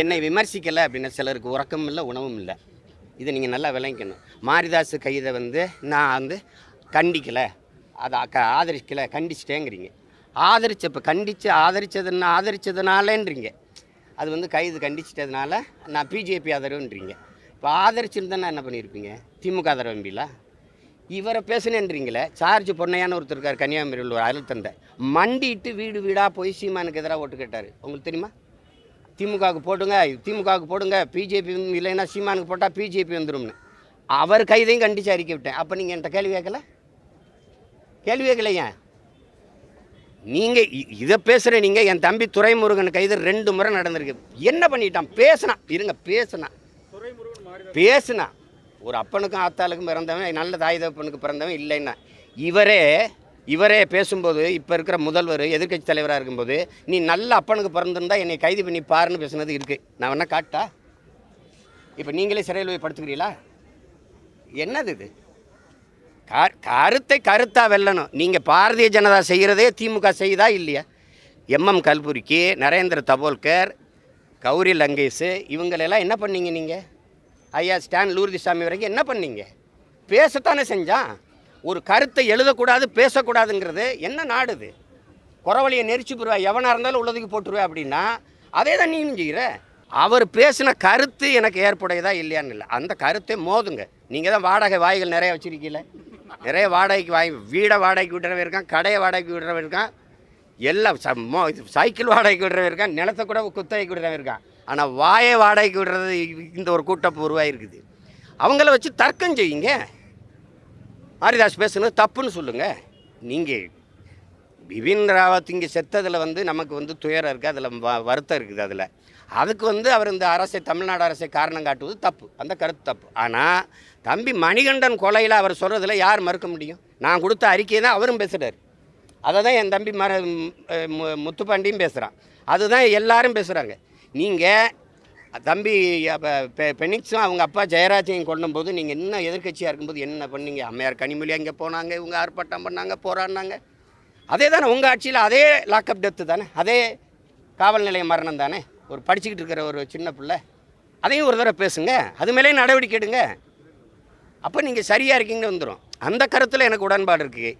என்னை விமர்சிக்கலை அப்படின்னா சிலருக்கு உறக்கமும் இல்லை உணவும் இல்லை இதை நீங்கள் நல்லா விளங்கிக்கணும் மாரிதாஸ் கைதை வந்து நான் வந்து கண்டிக்கலை அதை ஆதரிக்கலை கண்டிச்சிட்டேங்கிறீங்க ஆதரிச்ச இப்போ கண்டித்து ஆதரித்ததுன்னா ஆதரித்ததுனாலன்றீங்க அது வந்து கைது கண்டிச்சிட்டதுனால நான் பிஜேபி ஆதரவுன்றீங்க இப்போ ஆதரிச்சிருந்தேன்னா என்ன பண்ணியிருப்பீங்க திமுக ஆதரவு எம்பிலா இவரை பேசினேன்றீங்களே சார்ஜ் பொன்னையான ஒருத்தர் இருக்கார் கன்னியாகுமரியில் ஒரு அருள் மண்டிட்டு வீடு வீடாக போய் சீமானுக்கு எதிராக ஓட்டு கேட்டார் உங்களுக்கு தெரியுமா திமுகவுக்கு போடுங்க திமுகவுக்கு போடுங்க பிஜேபி வந்து இல்லைன்னா சீமானுக்கு போட்டால் பிஜேபி வந்துடும்னு அவர் கைதையும் கண்டித்து அறிக்கை விட்டேன் அப்போ நீங்கள் என்கிட்ட கேள்வி கேட்கல கேள்வி கேட்கலையா நீங்கள் இதை பேசுகிற நீங்கள் என் தம்பி துரைமுருகன் கைது ரெண்டு முறை நடந்திருக்கு என்ன பண்ணிட்டான் பேசினா இருங்க பேசினா பேசுனா ஒரு அப்பனுக்கும் ஆத்தாளுக்கும் பிறந்தவன் நல்ல தாய் தப்பனுக்கு பிறந்தவன் இல்லைன்னா இவரே இவரே பேசும்போது இப்போ இருக்கிற முதல்வர் எதிர்கட்சி தலைவராக இருக்கும்போது நீ நல்ல அப்பனுக்கு பிறந்திருந்தா என்னை கைது பண்ணி பாருன்னு பேசுனது இருக்குது நான் வேணா காட்டா இப்போ நீங்களே சிறையில் போய் படுத்துக்கிறீங்களா என்னது இது கருத்தை கருத்தாக வெல்லணும் நீங்கள் பாரதிய ஜனதா செய்கிறதே திமுக செய்யுதா இல்லையா எம்எம் கல்புரிக்கு நரேந்திர தபோல்கர் கௌரி லங்கேஷு இவங்களெல்லாம் என்ன பண்ணீங்க நீங்கள் ஐயா ஸ்டான் சாமி வரைக்கும் என்ன பண்ணீங்க பேசத்தானே செஞ்சான் ஒரு கருத்தை எழுதக்கூடாது பேசக்கூடாதுங்கிறது என்ன நாடுது குறவழியை நெரிச்சு போடுவா எவனாக இருந்தாலும் உள்ளதுக்கு போட்டுருவேன் அப்படின்னா அதே தான் நீ செய்கிற அவர் பேசின கருத்து எனக்கு ஏற்புடையதா இல்லையான்னு இல்லை அந்த கருத்தை மோதுங்க நீங்கள் தான் வாடகை வாய்கள் நிறைய வச்சுருக்கீல நிறைய வாடகைக்கு வாய் வீடை வாடகைக்கு விடுறவன் இருக்கான் கடையை வாடகைக்கு விடுறவன் இருக்கான் எல்லாம் சைக்கிள் வாடகைக்கு விடுறவன் இருக்கான் நிலத்தை கூட குத்தகைக்கு விடுறவன் இருக்கான் ஆனால் வாயை வாடகைக்கு விடுறது இந்த ஒரு கூட்டம் உருவாகிருக்குது அவங்கள வச்சு தர்க்கம் செய்யுங்க மாரிதாஸ் பேசுனது தப்புன்னு சொல்லுங்கள் நீங்கள் பிபின் ராவத் இங்கே செத்ததில் வந்து நமக்கு வந்து துயரம் இருக்குது அதில் வ வருத்தம் இருக்குது அதில் அதுக்கு வந்து அவர் இந்த அரசை தமிழ்நாடு அரசை காரணம் காட்டுவது தப்பு அந்த கருத்து தப்பு ஆனால் தம்பி மணிகண்டன் கொலையில் அவர் சொல்கிறதுல யார் மறுக்க முடியும் நான் கொடுத்த அறிக்கையை தான் அவரும் பேசுகிறார் அதை தான் என் தம்பி மர முத்துப்பாண்டியும் பேசுகிறான் அதுதான் எல்லாரும் பேசுகிறாங்க நீங்கள் தம்பி அப்போ பெ பெனிக்ஸும் அவங்க அப்பா ஜெயராஜையும் கொண்டும் போது நீங்கள் இன்னும் எதிர்கட்சியாக இருக்கும்போது என்ன பண்ணீங்க அம்மையார் கனிமொழி அங்கே போனாங்க இவங்க ஆர்ப்பாட்டம் பண்ணாங்க போராடினாங்க அதே தானே உங்கள் ஆட்சியில் அதே லாக்அப் டெத்து தானே அதே காவல் நிலைய மரணம் தானே ஒரு படிச்சுக்கிட்டு இருக்கிற ஒரு சின்ன பிள்ளை அதையும் ஒரு தடவை பேசுங்க அது மேலே நடவடிக்கை எடுங்க அப்போ நீங்கள் சரியாக இருக்கீங்கன்னு வந்துடும் அந்த கருத்தில் எனக்கு உடன்பாடு இருக்குது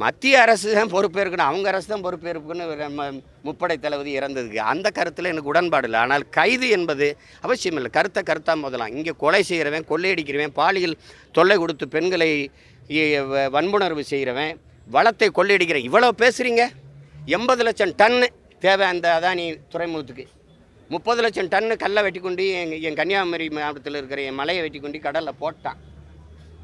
மத்திய அரசு தான் பொறுப்பேற்கணும் அவங்க அரசு தான் பொறுப்பேற்கணும் நம்ம முப்படை தளபதி இறந்ததுக்கு அந்த கருத்தில் எனக்கு உடன்பாடு இல்லை ஆனால் கைது என்பது அவசியம் இல்லை கருத்தை கருத்தாக முதலாம் இங்கே கொலை செய்கிறவன் கொள்ளையடிக்கிறவன் பாலியல் தொல்லை கொடுத்து பெண்களை வன்புணர்வு செய்கிறவன் வளத்தை கொள்ளையடிக்கிற இவ்வளோ பேசுகிறீங்க எண்பது லட்சம் டன்னு தேவை அந்த அதானி துறைமுகத்துக்கு முப்பது லட்சம் டன்னு கல்லை வெட்டி கொண்டு என் என் கன்னியாகுமரி மாவட்டத்தில் இருக்கிற என் மலையை வெட்டி கொண்டு கடலில் போட்டான்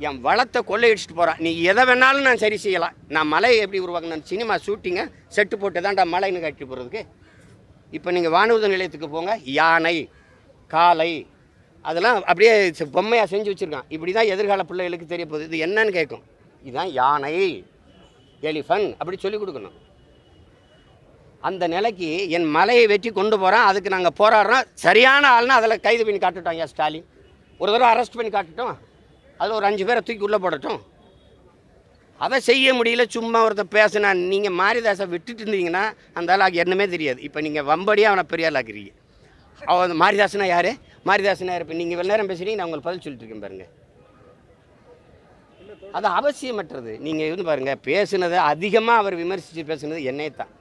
என் வளத்தை கொள்ளையடிச்சிட்டு போகிறான் நீ எதை வேணாலும் நான் சரி செய்யலாம் நான் மலையை எப்படி உருவாக்கணும் சினிமா ஷூட்டிங்கை செட்டு போட்டு தான்டா மலைன்னு கட்டி போகிறதுக்கு இப்போ நீங்கள் வானூர்த நிலையத்துக்கு போங்க யானை காலை அதெல்லாம் அப்படியே பொம்மையாக செஞ்சு வச்சுருக்கான் இப்படி தான் எதிர்கால பிள்ளைகளுக்கு தெரிய போகுது இது என்னன்னு கேட்கும் இதுதான் யானை எலிஃபன் அப்படி சொல்லி கொடுக்கணும் அந்த நிலைக்கு என் மலையை வெட்டி கொண்டு போகிறான் அதுக்கு நாங்கள் போராடுறோம் சரியான ஆள்னா அதில் கைது பண்ணி காட்டுட்டோம் ஐயா ஸ்டாலின் ஒரு தடவை அரெஸ்ட் பண்ணி காட்டுட்டோம் அதில் ஒரு அஞ்சு பேரை தூக்கி உள்ளே போடட்டும் அதை செய்ய முடியல சும்மா ஒருத்தர் பேசினா நீங்கள் மாரிதாசை விட்டுட்டு இருந்தீங்கன்னா அந்த ஆளாக்கு என்னமே தெரியாது இப்போ நீங்கள் வம்படியாக அவனை பெரிய ஆளாக்குறீங்க அவன் மாரிதாசனா யார் மாரிதாசனா யார் இப்போ நீங்கள் வெள்ள நேரம் பேசுகிறீங்க நான் உங்களுக்கு பதில் சொல்லிட்டு இருக்கேன் பாருங்கள் அது அவசியமற்றது நீங்கள் இருந்து பாருங்கள் பேசுனதை அதிகமாக அவர் விமர்சித்து பேசுனது என்னை தான்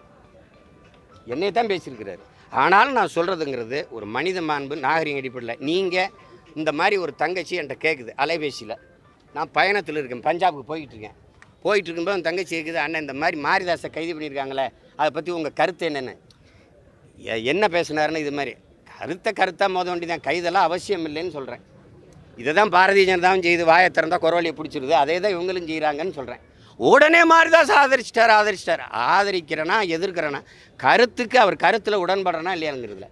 என்னை தான் பேசியிருக்கிறாரு ஆனாலும் நான் சொல்கிறதுங்கிறது ஒரு மனித மாண்பு நாகரிக அடிப்படையில் நீங்கள் இந்த மாதிரி ஒரு தங்கச்சி என்கிட்ட கேட்குது அலைபேசியில் நான் பயணத்தில் இருக்கேன் பஞ்சாபுக்கு போயிட்டு இருக்கேன் போயிட்டு இருக்கும்போது தங்கச்சி இருக்குது அண்ணன் இந்த மாதிரி மாரிதாசை கைது பண்ணியிருக்காங்களே அதை பற்றி உங்கள் கருத்து என்னென்னு என்ன பேசினாருன்னு இது மாதிரி கருத்தை கருத்தாக மோத தான் கைதெல்லாம் அவசியம் இல்லைன்னு சொல்கிறேன் இதை தான் பாரதிய ஜனதாவும் செய்து வாயை திறந்தால் குரவலியை பிடிச்சிருது அதே தான் இவங்களும் செய்கிறாங்கன்னு சொல்கிறேன் உடனே மாரிதாஸ் ஆதரிச்சிட்டார் ஆதரிச்சிட்டார் ஆதரிக்கிறேன்னா எதிர்க்கிறேன்னா கருத்துக்கு அவர் கருத்தில் உடன்படுறனா இல்லையாங்கிறதுல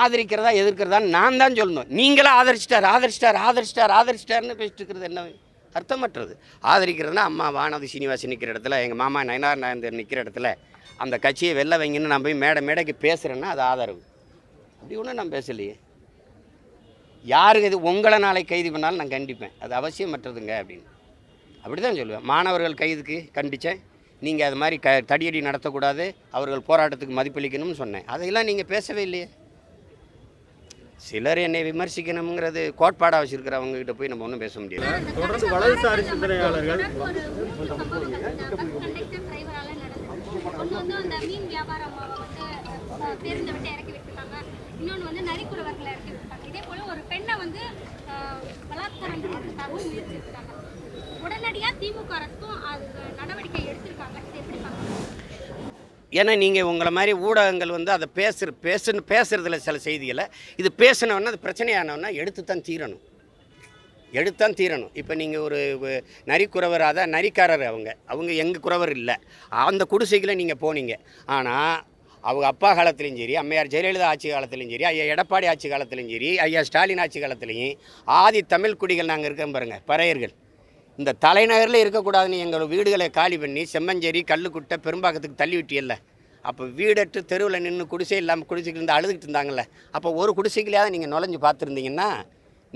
ஆதரிக்கிறதா எதிர்க்கிறதான்னு நான் தான் சொல்லணும் நீங்களாம் ஆதரிச்சிட்டார் ஆதரிச்சிட்டார் ஆதரிச்சிட்டார் ஆதரிச்சிட்டார்னு பேசிட்டு இருக்கிறது என்ன அர்த்தமற்றது ஆதரிக்கிறதுனா அம்மா வானதி சீனிவாசன் நிற்கிற இடத்துல எங்கள் மாமா நயனார் நயந்தர் நிற்கிற இடத்துல அந்த கட்சியை வெளில வைங்கன்னு நான் போய் மேடை மேடைக்கு பேசுகிறேன்னா அது ஆதரவு அப்படி ஒன்றும் நான் பேசலையே யாருக்கு இது உங்களை நாளை கைது பண்ணாலும் நான் கண்டிப்பேன் அது அவசியமற்றதுங்க அப்படின்னு அப்படி தான் சொல்லுவேன் மாணவர்கள் கைதுக்கு கண்டித்தேன் நீங்கள் அது மாதிரி க தடியடி நடத்தக்கூடாது அவர்கள் போராட்டத்துக்கு மதிப்பளிக்கணும்னு சொன்னேன் அதையெல்லாம் நீங்கள் பேசவே இல்லையே சிலர் என்னை விமர்சிக்கணுங்கிறது கோட்பாடாக வச்சிருக்கிறவங்க கிட்ட போய் நம்ம ஒன்றும் பேச முடியாது தொடர்ந்து வலதுசாரி சிந்தனையாளர்கள் உடனடியாக திமுக அரசுக்கும் நடவடிக்கை எடுத்திருக்காங்க ஏன்னா நீங்கள் உங்களை மாதிரி ஊடகங்கள் வந்து அதை பேசுகிற பேசுன்னு பேசுகிறதுல சில செய்திகளை இது பேசினோன்னா அது பிரச்சனையானோன்னா எடுத்து தான் தீரணும் எடுத்தான் தீரணும் இப்போ நீங்கள் ஒரு நரிக்குறவர் அதான் நரிக்காரர் அவங்க அவங்க எங்கள் குறவர் இல்லை அந்த குடிசைக்குள்ளே நீங்கள் போனீங்க ஆனால் அவங்க அப்பா காலத்துலையும் சரி அம்மையார் ஜெயலலிதா ஆட்சி காலத்துலையும் சரி ஐயா எடப்பாடி ஆட்சி காலத்துலையும் சரி ஐயா ஸ்டாலின் ஆட்சி காலத்துலேயும் ஆதி தமிழ் குடிகள் நாங்கள் இருக்கோம் பாருங்கள் பறையர்கள் இந்த தலைநகரில் இருக்கக்கூடாதுன்னு எங்கள் வீடுகளை காலி பண்ணி செம்மஞ்சேரி கல்லுக்குட்டை பெரும்பாக்கத்துக்கு தள்ளி விட்டியல்ல அப்போ வீடற்று தெருவில் நின்று குடிசை இல்லாமல் குடிசைக்கு இருந்து அழுதுகிட்டு இருந்தாங்கள்ல அப்போ ஒரு குடிசைக்குள்ளேயாவது நீங்கள் நுழைஞ்சு பார்த்துருந்தீங்கன்னா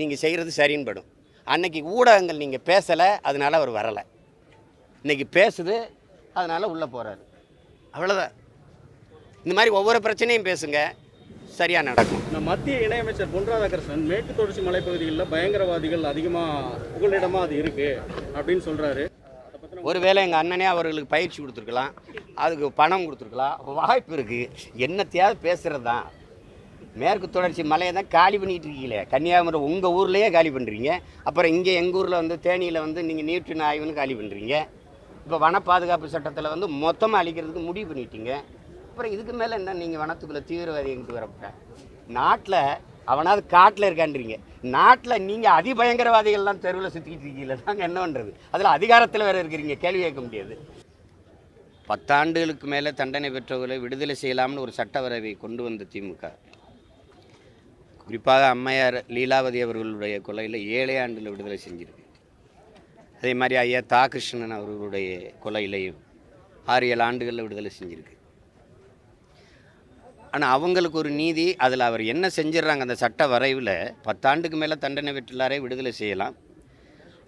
நீங்கள் செய்கிறது சரின்னு படும் அன்றைக்கி ஊடகங்கள் நீங்கள் பேசலை அதனால் அவர் வரலை இன்றைக்கி பேசுது அதனால் உள்ளே போகிறாரு அவ்வளோதான் இந்த மாதிரி ஒவ்வொரு பிரச்சனையும் பேசுங்கள் சரியாக நடக்கும் மத்திய இணையமைச்சர் பொன் ராதாகிருஷ்ணன் மேற்கு தொடர்ச்சி மலைப்பகுதிகளில் பயங்கரவாதிகள் அதிகமாக புகலிடமாக அது இருக்குது அப்படின்னு சொல்கிறாரு ஒருவேளை எங்கள் அண்ணனே அவர்களுக்கு பயிற்சி கொடுத்துருக்கலாம் அதுக்கு பணம் கொடுத்துருக்கலாம் வாய்ப்பு இருக்குது என்னத்தையாவது பேசுகிறது தான் மேற்கு தொடர்ச்சி மலையை தான் காலி பண்ணிகிட்டு இருக்கீங்களே கன்னியாகுமரி உங்கள் ஊர்லேயே காலி பண்ணுறீங்க அப்புறம் இங்கே எங்கள் ஊரில் வந்து தேனியில் வந்து நீங்கள் நீட்டு நாய்வுன்னு காலி பண்ணுறீங்க இப்போ வன பாதுகாப்பு சட்டத்தில் வந்து மொத்தமாக அழிக்கிறதுக்கு முடிவு பண்ணிட்டீங்க அப்புறம் இதுக்கு மேலே என்ன நீங்கள் வனத்துக்குள்ளே தீவிரவாதி எங்கிட்டு வரப்பட்ட நாட்டில் அவனாவது காட்டில் இருக்கான்றீங்க நாட்டில் நீங்கள் அதிபயங்கரவாதிகள்லாம் தெருவில் சுற்றிக்கிட்டு இருக்கீங்கள நாங்கள் என்ன பண்ணுறது அதில் அதிகாரத்தில் வேறு இருக்கிறீங்க கேள்வி கேட்க முடியாது பத்தாண்டுகளுக்கு மேலே தண்டனை பெற்றவர்களை விடுதலை செய்யலாம்னு ஒரு சட்டவரவை கொண்டு வந்த திமுக குறிப்பாக அம்மையார் லீலாவதி அவர்களுடைய கொலையில் ஏழே ஆண்டில் விடுதலை செஞ்சிருக்கு அதே மாதிரி ஐயா தா கிருஷ்ணன் அவர்களுடைய கொலையிலையும் ஆறு ஏழு ஆண்டுகளில் விடுதலை செஞ்சுருக்கு ஆனால் அவங்களுக்கு ஒரு நீதி அதில் அவர் என்ன செஞ்சிடறாங்க அந்த சட்ட வரைவில் பத்தாண்டுக்கு மேலே தண்டனை வெற்றிலாரே விடுதலை செய்யலாம்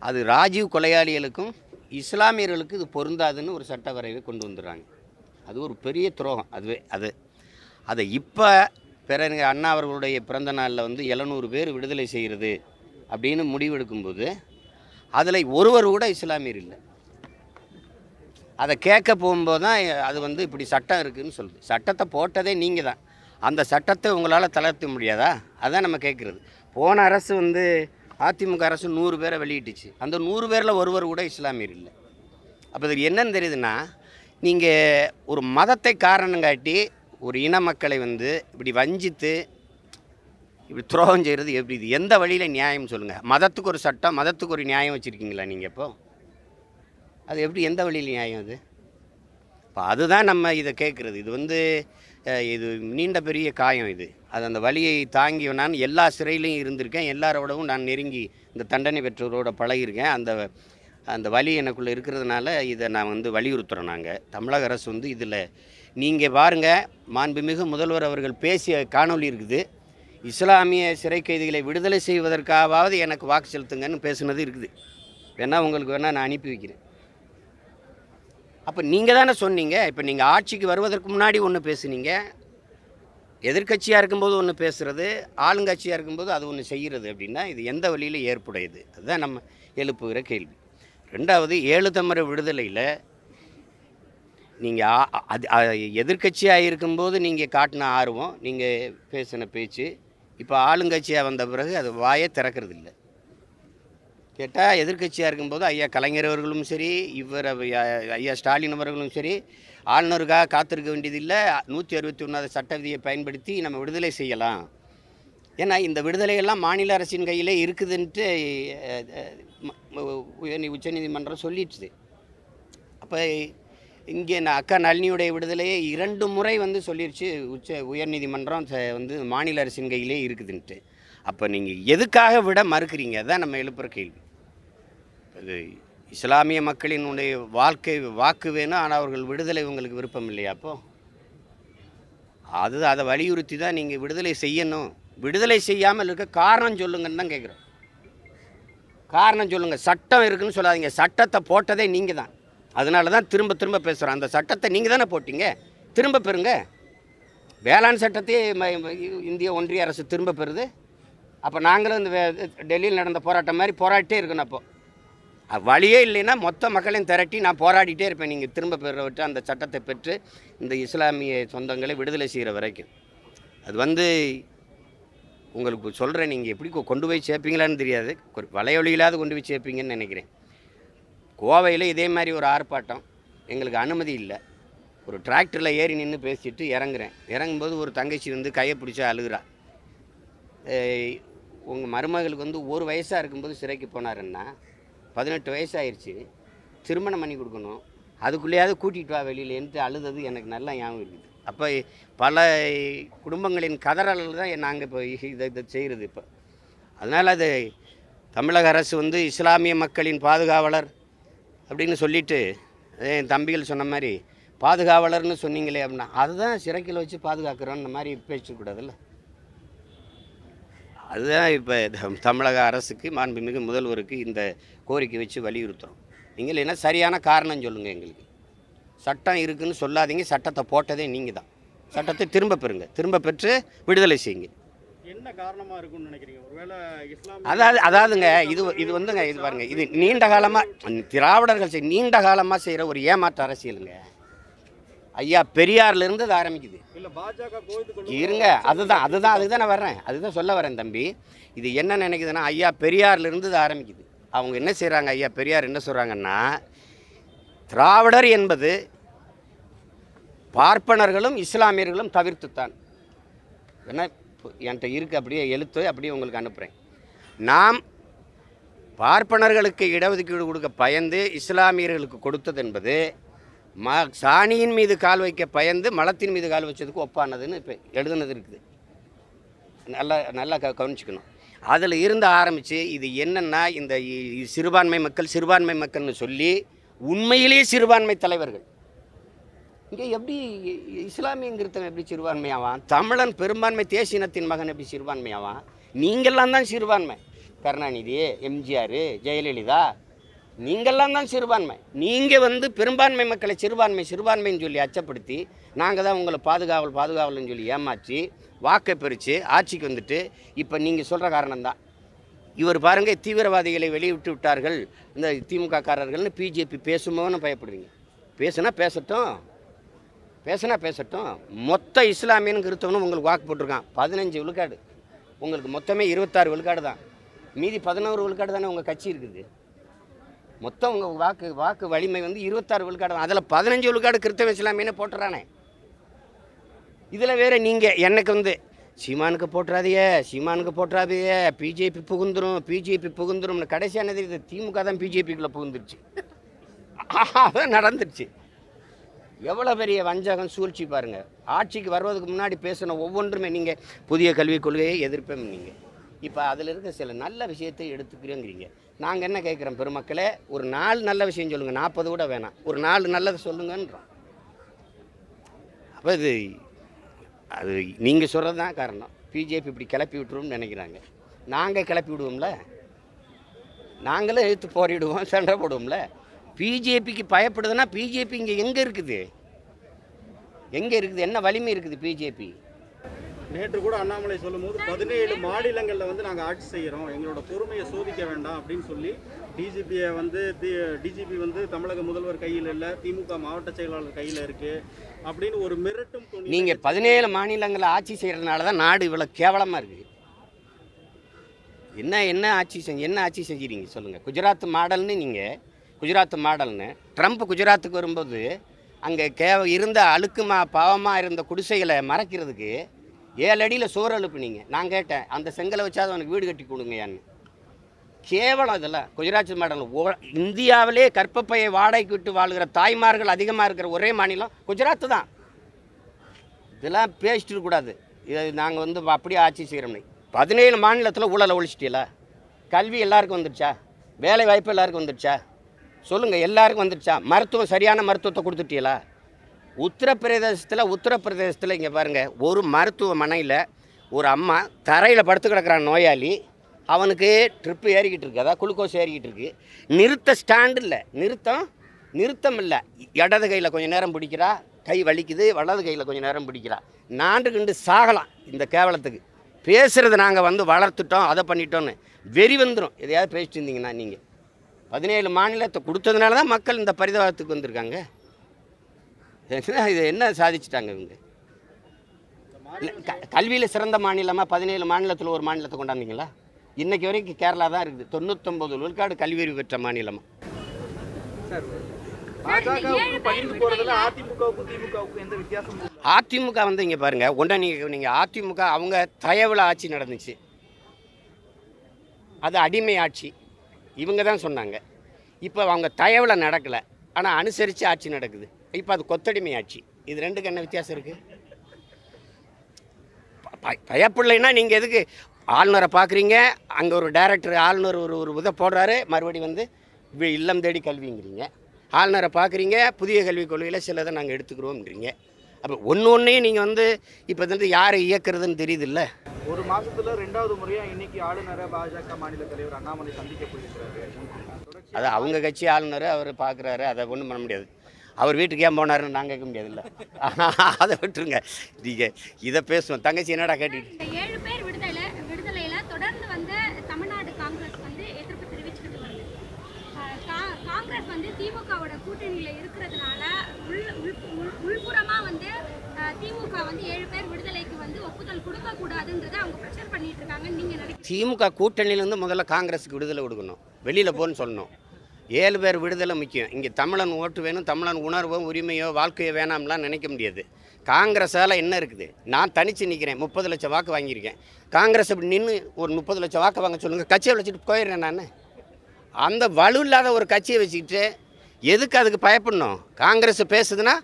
அது ராஜீவ் கொலையாளிகளுக்கும் இஸ்லாமியர்களுக்கு இது பொருந்தாதுன்னு ஒரு சட்ட வரைவை கொண்டு வந்துடுறாங்க அது ஒரு பெரிய துரோகம் அதுவே அது அதை இப்போ பிற அண்ணா அவர்களுடைய பிறந்த நாளில் வந்து எழுநூறு பேர் விடுதலை செய்கிறது அப்படின்னு முடிவெடுக்கும்போது அதில் ஒருவர் கூட இஸ்லாமியர் இல்லை அதை கேட்க போகும்போது தான் அது வந்து இப்படி சட்டம் இருக்குதுன்னு சொல்லுது சட்டத்தை போட்டதே நீங்கள் தான் அந்த சட்டத்தை உங்களால் தளர்த்த முடியாதா அதான் நம்ம கேட்குறது போன அரசு வந்து அதிமுக அரசு நூறு பேரை வெளியிட்டுச்சு அந்த நூறு பேரில் ஒருவர் கூட இஸ்லாமியர் இல்லை அப்போ இதுக்கு என்னன்னு தெரியுதுன்னா நீங்கள் ஒரு மதத்தை காரணம் காட்டி ஒரு இன மக்களை வந்து இப்படி வஞ்சித்து இப்படி துரோகம் செய்கிறது எப்படி இது எந்த வழியில் நியாயம் சொல்லுங்கள் மதத்துக்கு ஒரு சட்டம் மதத்துக்கு ஒரு நியாயம் வச்சுருக்கீங்களா நீங்கள் இப்போது அது எப்படி எந்த வழியில் நியாயம் அது இப்போ அதுதான் நம்ம இதை கேட்குறது இது வந்து இது நீண்ட பெரிய காயம் இது அது அந்த வழியை தாங்கி நான் எல்லா சிறையிலையும் இருந்திருக்கேன் எல்லாரோடவும் நான் நெருங்கி இந்த தண்டனை பெற்றோரோட பழகியிருக்கேன் அந்த அந்த வழி எனக்குள்ளே இருக்கிறதுனால இதை நான் வந்து வலியுறுத்துகிறோம் நாங்கள் தமிழக அரசு வந்து இதில் நீங்கள் பாருங்கள் மாண்புமிகு முதல்வர் அவர்கள் பேசிய காணொலி இருக்குது இஸ்லாமிய சிறை கைதிகளை விடுதலை செய்வதற்காவது எனக்கு வாக்கு செலுத்துங்கன்னு பேசுனது இருக்குது வேணால் உங்களுக்கு வேணால் நான் அனுப்பி வைக்கிறேன் அப்போ நீங்கள் தானே சொன்னீங்க இப்போ நீங்கள் ஆட்சிக்கு வருவதற்கு முன்னாடி ஒன்று பேசுனீங்க எதிர்கட்சியாக இருக்கும்போது ஒன்று பேசுகிறது ஆளுங்கட்சியாக இருக்கும்போது அது ஒன்று செய்கிறது அப்படின்னா இது எந்த வழியில் ஏற்புடையது அதுதான் நம்ம எழுப்புகிற கேள்வி ரெண்டாவது ஏழு தமிழ் விடுதலையில் நீங்கள் அது எதிர்கட்சியாக இருக்கும்போது நீங்கள் காட்டின ஆர்வம் நீங்கள் பேசின பேச்சு இப்போ ஆளுங்கட்சியாக வந்த பிறகு அது வாயை திறக்கிறது இல்லை கேட்டால் எதிர்கட்சியாக இருக்கும்போது ஐயா கலைஞர் அவர்களும் சரி இவர் ஐயா ஸ்டாலின் அவர்களும் சரி ஆளுநருக்காக காத்திருக்க வேண்டியதில்லை நூற்றி அறுபத்தி ஒன்றாவது சட்ட விதியை பயன்படுத்தி நம்ம விடுதலை செய்யலாம் ஏன்னா இந்த விடுதலையெல்லாம் மாநில அரசின் கையிலே இருக்குதுன்ட்டு உச்சநீதிமன்றம் சொல்லிடுச்சு அப்போ இங்கே நான் அக்கா நளினியுடைய விடுதலையே இரண்டு முறை வந்து சொல்லிடுச்சு உச்ச உயர்நீதிமன்றம் வந்து மாநில அரசின் கையிலே இருக்குதுன்ட்டு அப்போ நீங்கள் எதுக்காக விட மறுக்கிறீங்க அதான் நம்ம எழுப்புகிற கேள்வி இது இஸ்லாமிய மக்களினுடைய வாழ்க்கை வாக்கு வேணும் ஆனால் அவர்கள் விடுதலை உங்களுக்கு விருப்பம் இல்லையா அப்போ அது அதை வலியுறுத்தி தான் நீங்கள் விடுதலை செய்யணும் விடுதலை செய்யாமல் இருக்க காரணம் சொல்லுங்கன்னு தான் கேட்குறோம் காரணம் சொல்லுங்கள் சட்டம் இருக்குதுன்னு சொல்லாதீங்க சட்டத்தை போட்டதே நீங்கள் தான் அதனால தான் திரும்ப திரும்ப பேசுகிறோம் அந்த சட்டத்தை நீங்கள் தானே போட்டிங்க திரும்ப பெறுங்க வேளாண் சட்டத்தையே இந்திய ஒன்றிய அரசு திரும்ப பெறுது அப்போ நாங்களும் இந்த டெல்லியில் நடந்த போராட்டம் மாதிரி போராட்டே இருக்கணும் அப்போது வழியே இல்லைன்னா மொத்த மக்களையும் திரட்டி நான் போராடிட்டே இருப்பேன் நீங்கள் திரும்ப பெறவிட்டு அந்த சட்டத்தை பெற்று இந்த இஸ்லாமிய சொந்தங்களை விடுதலை செய்கிற வரைக்கும் அது வந்து உங்களுக்கு சொல்கிறேன் நீங்கள் எப்படி கொண்டு போய் சேர்ப்பீங்களான்னு தெரியாது இல்லாத கொண்டு போய் சேர்ப்பீங்கன்னு நினைக்கிறேன் கோவையில் இதே மாதிரி ஒரு ஆர்ப்பாட்டம் எங்களுக்கு அனுமதி இல்லை ஒரு டிராக்டரில் ஏறி நின்று பேசிட்டு இறங்குறேன் இறங்கும்போது ஒரு தங்கச்சி வந்து கையை பிடிச்சா அழுகிறா உங்கள் மருமகளுக்கு வந்து ஒரு வயசாக இருக்கும்போது சிறைக்கு போனாருன்னா பதினெட்டு வயசு ஆயிடுச்சு திருமணம் பண்ணி கொடுக்கணும் அதுக்குள்ளேயாவது கூட்டிகிட்டு வா வெளியிலேன்ட்டு அழுதது எனக்கு நல்லா ஞாபகம் இருக்குது அப்போ பல குடும்பங்களின் கதறல் தான் நாங்கள் இப்போ இதை இதை செய்கிறது இப்போ அதனால் அது தமிழக அரசு வந்து இஸ்லாமிய மக்களின் பாதுகாவலர் அப்படின்னு சொல்லிட்டு என் தம்பிகள் சொன்ன மாதிரி பாதுகாவலர்னு சொன்னீங்களே அப்படின்னா அதுதான் சிறைக்கில் வச்சு பாதுகாக்கிறோன்னு மாதிரி பேசக்கூடாதுல்ல அதுதான் இப்போ தமிழக அரசுக்கு மாண்புமிகு முதல்வருக்கு இந்த கோரிக்கை வச்சு வலியுறுத்துகிறோம் நீங்கள் என்ன சரியான காரணம் சொல்லுங்கள் எங்களுக்கு சட்டம் இருக்குதுன்னு சொல்லாதீங்க சட்டத்தை போட்டதே நீங்கள் தான் சட்டத்தை திரும்ப பெறுங்க திரும்ப பெற்று விடுதலை செய்யுங்க என்ன காரணமாக இருக்கும்னு நினைக்கிறீங்க அதாவது அதாவதுங்க இது இது வந்துங்க இது பாருங்க இது நீண்ட காலமாக திராவிடர்கள் நீண்ட காலமாக செய்கிற ஒரு ஏமாற்ற அரசியலுங்க ஐயா இருந்து அது ஆரம்பிக்குது இருங்க அதுதான் அதுதான் அதுக்கு தான் நான் வர்றேன் அதுதான் சொல்ல வரேன் தம்பி இது என்ன நினைக்குதுன்னா ஐயா இருந்து இது ஆரம்பிக்குது அவங்க என்ன செய்கிறாங்க ஐயா பெரியார் என்ன சொல்கிறாங்கன்னா திராவிடர் என்பது பார்ப்பனர்களும் இஸ்லாமியர்களும் தவிர்த்துத்தான் ஏன்னா என்கிட்ட இருக்கு அப்படியே எழுத்து அப்படியே உங்களுக்கு அனுப்புகிறேன் நாம் பார்ப்பனர்களுக்கு இடஒதுக்கீடு கொடுக்க பயந்து இஸ்லாமியர்களுக்கு கொடுத்தது என்பது ம சாணியின் மீது கால் வைக்க பயந்து மலத்தின் மீது கால் வச்சதுக்கு ஒப்பானதுன்னு இப்போ எழுதுனது இருக்குது நல்லா நல்லா க கவனிச்சுக்கணும் அதில் இருந்து ஆரம்பித்து இது என்னென்னா இந்த சிறுபான்மை மக்கள் சிறுபான்மை மக்கள்னு சொல்லி உண்மையிலேயே சிறுபான்மை தலைவர்கள் இங்கே எப்படி இஸ்லாமியங்கிறத்தன் எப்படி சிறுபான்மையாவான் தமிழன் பெரும்பான்மை தேசினத்தின் மகன் எப்படி சிறுபான்மையாவான் நீங்கள்லாம் தான் சிறுபான்மை கருணாநிதி எம்ஜிஆர் ஜெயலலிதா நீங்கள்லாம் தான் சிறுபான்மை நீங்கள் வந்து பெரும்பான்மை மக்களை சிறுபான்மை சிறுபான்மைன்னு சொல்லி அச்சப்படுத்தி நாங்கள் தான் உங்களை பாதுகாவல் பாதுகாவல்னு சொல்லி ஏமாற்றி வாக்கை பிரித்து ஆட்சிக்கு வந்துட்டு இப்போ நீங்கள் சொல்கிற காரணம்தான் இவர் பாருங்கள் தீவிரவாதிகளை வெளியிட்டு விட்டார்கள் இந்த திமுக காரர்கள்னு பிஜேபி பேசுமோன்னு பயப்படுவீங்க பேசுனா பேசட்டும் பேசுனா பேசட்டும் மொத்த இஸ்லாமியனு கிறிஸ்தவனும் உங்களுக்கு வாக்கு போட்டிருக்கான் பதினஞ்சு விழுக்காடு உங்களுக்கு மொத்தமே இருபத்தாறு விழுக்காடு தான் மீதி பதினோரு விழுக்காடு தானே உங்கள் கட்சி இருக்குது மொத்தம் உங்கள் வாக்கு வாக்கு வலிமை வந்து இருபத்தாறு விழுக்காடு அதில் பதினஞ்சு விழுக்காடு கிறிஸ்தவ இஸ்லாமியனே போட்டுறானே இதில் வேறு நீங்கள் எனக்கு வந்து சீமானுக்கு போட்டுறாதையே சீமானுக்கு போட்டுறாதையே பிஜேபி புகுந்துரும் பிஜேபி புகுந்துரும்னு கடைசியானது இது திமுக தான் பிஜேபிக்குள்ளே புகுந்துருச்சு அதான் நடந்துருச்சு எவ்வளோ பெரிய வஞ்சகம் சூழ்ச்சி பாருங்கள் ஆட்சிக்கு வருவதுக்கு முன்னாடி பேசின ஒவ்வொன்றுமே நீங்கள் புதிய கல்விக் கொள்கையை எதிர்ப்பேன் நீங்கள் இப்போ அதில் இருக்க சில நல்ல விஷயத்தை எடுத்துக்கிறோங்கிறீங்க நாங்கள் என்ன கேட்குறோம் பெருமக்களே ஒரு நாலு நல்ல விஷயம் சொல்லுங்கள் நாற்பது கூட வேணாம் ஒரு நாலு நல்லதை சொல்லுங்கன்றோம் அப்போ இது அது நீங்கள் சொல்கிறது தான் காரணம் பிஜேபி இப்படி கிளப்பி விட்டுருவோம்னு நினைக்கிறாங்க நாங்கள் கிளப்பி விடுவோம்ல நாங்களும் எழுத்து போரிடுவோம் சண்டை போடுவோம்ல பிஜேபிக்கு பயப்படுதுன்னா பிஜேபி இங்கே எங்கே இருக்குது எங்கே இருக்குது என்ன வலிமை இருக்குது பிஜேபி நேற்று கூட அண்ணாமலை சொல்லும்போது பதினேழு மாநிலங்களில் வந்து நாங்கள் ஆட்சி செய்கிறோம் எங்களோட பொறுமையை சோதிக்க வேண்டாம் அப்படின்னு சொல்லி டிஜிபியை வந்து டிஜிபி வந்து தமிழக முதல்வர் கையில் இல்லை திமுக மாவட்ட செயலாளர் கையில் இருக்குது அப்படின்னு ஒரு மிரட்டும் நீங்கள் பதினேழு மாநிலங்களில் ஆட்சி செய்கிறதுனால தான் நாடு இவ்வளோ கேவலமாக இருக்குது என்ன என்ன ஆட்சி செஞ்சு என்ன ஆட்சி செஞ்சுறீங்க சொல்லுங்கள் குஜராத் மாடல்னு நீங்கள் குஜராத் மாடல்னு ட்ரம்ப் குஜராத்துக்கு வரும்போது அங்கே கே இருந்த அழுக்குமா பாவமாக இருந்த குடிசைகளை மறைக்கிறதுக்கு ஏழு அடியில் சோறு எழுப்புனீங்க நான் கேட்டேன் அந்த செங்கலை வச்சா அவனுக்கு வீடு கட்டி கொடுங்கயான்னு கேவலம் இதெல்லாம் குஜராத் மாநிலம் இந்தியாவிலே கற்பப்பையை வாடகைக்கு விட்டு வாழ்கிற தாய்மார்கள் அதிகமாக இருக்கிற ஒரே மாநிலம் குஜராத்து தான் இதெல்லாம் பேசிட்டு கூடாது இதை நாங்கள் வந்து அப்படியே ஆட்சி செய்கிறோம் பதினேழு மாநிலத்தில் ஊழலை ஒழிச்சிட்டீங்களா கல்வி எல்லாருக்கும் வந்துடுச்சா வேலை வாய்ப்பு எல்லாருக்கும் வந்துடுச்சா சொல்லுங்கள் எல்லாருக்கும் வந்துடுச்சா மருத்துவம் சரியான மருத்துவத்தை கொடுத்துட்டீங்களா உத்தரப்பிரதேசத்தில் உத்தரப்பிரதேசத்தில் இங்கே பாருங்கள் ஒரு மருத்துவமனையில் ஒரு அம்மா தரையில் படுத்து கிடக்கிறான் நோயாளி அவனுக்கு ட்ரிப்பு ஏறிக்கிட்டு இருக்கு அதாவது குளுக்கோஸ் ஏறிக்கிட்டு இருக்கு நிறுத்த ஸ்டாண்டு இல்லை நிறுத்தம் நிறுத்தம் இல்லை இடது கையில் கொஞ்சம் நேரம் பிடிக்கிறா கை வலிக்குது வலது கையில் கொஞ்சம் நேரம் பிடிக்கிறா நாண்டு கண்டு சாகலாம் இந்த கேவலத்துக்கு பேசுகிறது நாங்கள் வந்து வளர்த்துட்டோம் அதை பண்ணிட்டோன்னு வெறி வந்துடும் எதையாவது பேசிட்டு இருந்தீங்கன்னா நீங்கள் பதினேழு மாநிலத்தை கொடுத்ததுனால தான் மக்கள் இந்த பரிதாபத்துக்கு வந்திருக்காங்க இது என்ன சாதிச்சிட்டாங்க இவங்க கல்வியில் சிறந்த மாநிலமாக பதினேழு மாநிலத்தில் ஒரு மாநிலத்தை கொண்டாந்தீங்களா இன்றைக்கி வரைக்கும் கேரளா தான் இருக்குது தொண்ணூத்தொம்பது விழுக்காடு கல்வியறிவு பெற்ற மாநிலமாக அதிமுக வந்து இங்கே பாருங்கள் ஒன்றை நீங்கள் நீங்கள் அதிமுக அவங்க தயவில் ஆட்சி நடந்துச்சு அது அடிமை ஆட்சி இவங்க தான் சொன்னாங்க இப்போ அவங்க தயவில் நடக்கலை ஆனால் அனுசரித்து ஆட்சி நடக்குது இப்போ அது கொத்தடிமை ஆட்சி இது ரெண்டுக்கு என்ன வித்தியாசம் இருக்குது பயப்பிள்ளைன்னா நீங்கள் எதுக்கு ஆளுநரை பார்க்குறீங்க அங்கே ஒரு டைரக்டர் ஆளுநர் ஒரு ஒரு உதை போடுறாரு மறுபடி வந்து இல்லம் தேடி கல்விங்கிறீங்க ஆளுநரை பார்க்குறீங்க புதிய கல்விக் கொள்கையில் சிலதை நாங்கள் எடுத்துக்கிறோம்ன்றீங்க அப்போ ஒன்று ஒன்றையும் நீங்கள் வந்து இப்போ வந்து யாரை இயக்குறதுன்னு தெரியுதுல்ல ஒரு மாதத்தில் ரெண்டாவது முறையாக இன்னைக்கு ஆளுநரை பாஜக மாநில தலைவர் அண்ணாமலை சந்திக்க போயிருக்கிறாரு அதை அவங்க கட்சி ஆளுநரை அவர் பார்க்குறாரு அதை ஒன்றும் பண்ண முடியாது அவர் வீட்டுக்கு ஏன் போனாருன்னு நாங்கள் கேட்க முடியாதுல்ல அதை விட்டுருங்க நீங்கள் இதை பேசுவோம் தங்கச்சி என்னடா கேட்டுக்கிட்டு ஏழு பேர் விடுதலை விடுதலையில் தொடர்ந்து வந்து தமிழ்நாடு காங்கிரஸ் வந்து எதிர்ப்பு தெரிவிச்சுக்கிட்டு வருது காங்கிரஸ் வந்து திமுகவோட கூட்டணியில் இருக்கிறதுனால உள் உள்புறமாக வந்து திமுக வந்து ஏழு பேர் விடுதலைக்கு வந்து ஒப்புதல் கொடுக்கக்கூடாதுன்றதை அவங்க ப்ரெஷர் பண்ணிட்டு இருக்காங்கன்னு நீங்கள் நினைக்கிறீங்க திமுக கூட்டணியிலேருந்து முதல்ல காங்கிரஸுக்கு விடுதலை கொடுக்கணும் வெளியில் போகணும்னு சொல்லணும் ஏழு பேர் விடுதலை முக்கியம் இங்கே தமிழன் ஓட்டு வேணும் தமிழன் உணர்வோ உரிமையோ வாழ்க்கையோ வேணாம்லாம் நினைக்க முடியாது காங்கிரஸால் என்ன இருக்குது நான் தனித்து நிற்கிறேன் முப்பது லட்சம் வாக்கு வாங்கியிருக்கேன் காங்கிரஸ் இப்படி நின்று ஒரு முப்பது லட்சம் வாக்கு வாங்க சொல்லுங்கள் கட்சியை வச்சுட்டு போயிடுறேன் நான் அந்த வலு இல்லாத ஒரு கட்சியை வச்சுக்கிட்டு எதுக்கு அதுக்கு பயப்படணும் காங்கிரஸ் பேசுதுன்னா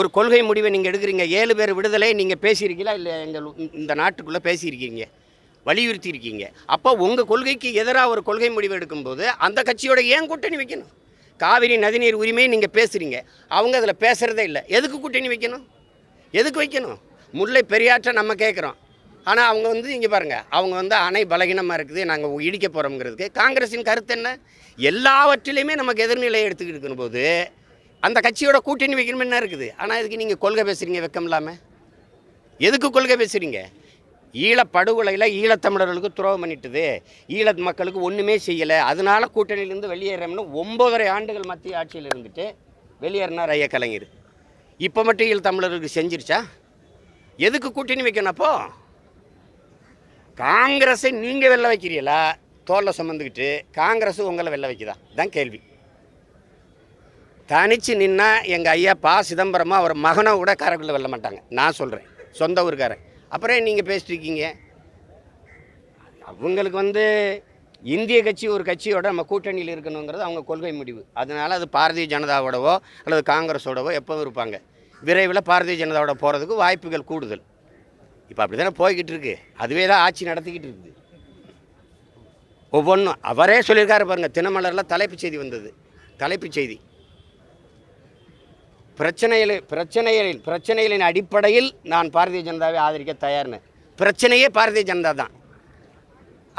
ஒரு கொள்கை முடிவை நீங்கள் எடுக்கிறீங்க ஏழு பேர் விடுதலை நீங்கள் பேசியிருக்கீங்களா இல்லை எங்கள் இந்த நாட்டுக்குள்ளே பேசியிருக்கீங்க வலியுறுத்தி இருக்கீங்க அப்போ உங்கள் கொள்கைக்கு எதிராக ஒரு கொள்கை முடிவு எடுக்கும்போது அந்த கட்சியோட ஏன் கூட்டணி வைக்கணும் காவிரி நதிநீர் உரிமையை நீங்கள் பேசுகிறீங்க அவங்க அதில் பேசுகிறதே இல்லை எதுக்கு கூட்டணி வைக்கணும் எதுக்கு வைக்கணும் முல்லை பெரியாற்றை நம்ம கேட்குறோம் ஆனால் அவங்க வந்து இங்கே பாருங்கள் அவங்க வந்து அணை பலகீனமாக இருக்குது நாங்கள் இடிக்க போகிறோங்கிறதுக்கு காங்கிரஸின் கருத்து என்ன எல்லாவற்றிலையுமே நமக்கு எதிர்நிலையை எடுத்துக்கிட்டு இருக்கும்போது அந்த கட்சியோட கூட்டணி வைக்கணும்னு என்ன இருக்குது ஆனால் இதுக்கு நீங்கள் கொள்கை பேசுகிறீங்க வெக்கம் இல்லாமல் எதுக்கு கொள்கை பேசுகிறீங்க ஈழப்படுகொலையில் ஈழத்தமிழர்களுக்கு துரோகம் பண்ணிட்டுது ஈழத் மக்களுக்கு ஒன்றுமே செய்யலை அதனால கூட்டணியிலேருந்து வெளியேறோம்னு ஒம்பதரை ஆண்டுகள் மத்திய ஆட்சியில் இருந்துட்டு வெளியேறினார் ஐயா கலைஞர் இப்போ மட்டும் தமிழர்களுக்கு செஞ்சிருச்சா எதுக்கு கூட்டணி வைக்கணும் அப்போ காங்கிரஸை நீங்கள் வெளில வைக்கிறீங்களா தோலை சுமந்துக்கிட்டு காங்கிரஸ் உங்களை வெளில வைக்குதா தான் கேள்வி தனிச்சு நின்னால் எங்கள் ஐயா பா சிதம்பரமாக அவர் மகனை கூட காரைக்குடியில் வெல்ல மாட்டாங்க நான் சொல்கிறேன் சொந்த ஊருக்காரன் அப்புறம் நீங்கள் பேசிட்டுருக்கீங்க அவங்களுக்கு வந்து இந்திய கட்சி ஒரு கட்சியோட நம்ம கூட்டணியில் இருக்கணுங்கிறது அவங்க கொள்கை முடிவு அதனால் அது பாரதிய ஜனதாவோடவோ அல்லது காங்கிரஸோடவோ எப்போவும் இருப்பாங்க விரைவில் பாரதிய ஜனதாவோட போகிறதுக்கு வாய்ப்புகள் கூடுதல் இப்போ அப்படி தானே போய்கிட்டு இருக்கு அதுவே தான் ஆட்சி நடத்திக்கிட்டு இருக்குது ஒவ்வொன்றும் அவரே சொல்லியிருக்காரு பாருங்கள் தினமலரில் தலைப்புச் செய்தி வந்தது தலைப்புச் செய்தி பிரச்சனையில் பிரச்சனைகளில் பிரச்சனைகளின் அடிப்படையில் நான் பாரதிய ஜனதாவை ஆதரிக்க தயார்னு பிரச்சனையே பாரதிய ஜனதா தான்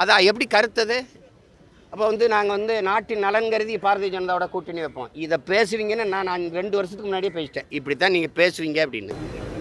அதான் எப்படி கருத்தது அப்போ வந்து நாங்கள் வந்து நாட்டின் நலன் கருதி பாரதிய ஜனதாவோட கூட்டணி வைப்போம் இதை பேசுவீங்கன்னு நான் நான் ரெண்டு வருஷத்துக்கு முன்னாடியே பேசிட்டேன் இப்படி தான் நீங்கள் பேசுவீங்க அப்படின்னு